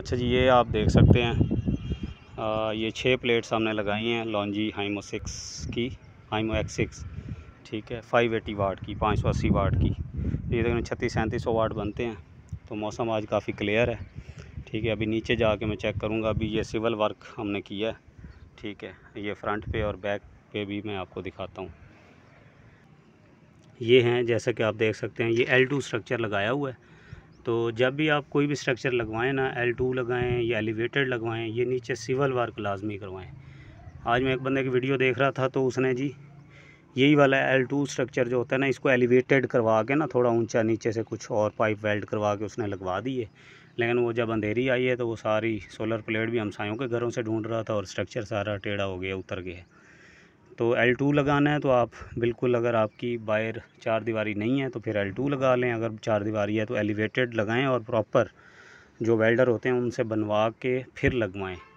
अच्छा जी ये आप देख सकते हैं आ, ये छः प्लेट्स हमने लगाई हैं लॉन्जी हाइमो सिक्स की हाइमो एक्स सिक्स ठीक है फाइव एटी वाट की पाँच सौ अस्सी वाट की ये देखो छत्तीस सैंतीस सौ वाट बनते हैं तो मौसम आज काफ़ी क्लियर है ठीक है अभी नीचे जाके मैं चेक करूँगा अभी ये सिविल वर्क हमने किया है ठीक है ये फ्रंट पे और बैक पे भी मैं आपको दिखाता हूँ ये हैं जैसा कि आप देख सकते हैं ये एल टू स्ट्रक्चर लगाया हुआ है तो जब भी आप कोई भी स्ट्रक्चर लगवाएं ना एल टू लगाएँ या एलिवेटेड लगवाएं ये नीचे सिविल वर्क लाजमी करवाएँ आज मैं एक बंदे की वीडियो देख रहा था तो उसने जी यही वाला एल टू स्ट्रक्चर जो होता है ना इसको एलिवेटेड करवा के ना थोड़ा ऊंचा नीचे से कुछ और पाइप वेल्ड करवा के उसने लगवा दी है लेकिन वो जब अंधेरी आई है तो वो सारी सोलर प्लेट भी हमसायों के घरों से ढूंढ रहा था और स्ट्रक्चर सारा टेढ़ा हो गया उतर गया तो L2 लगाना है तो आप बिल्कुल अगर आपकी बायर चार दीवारी नहीं है तो फिर L2 लगा लें अगर चार दीवारी है तो एलिवेटेड लगाएं और प्रॉपर जो वेल्डर होते हैं उनसे बनवा के फिर लगवाएं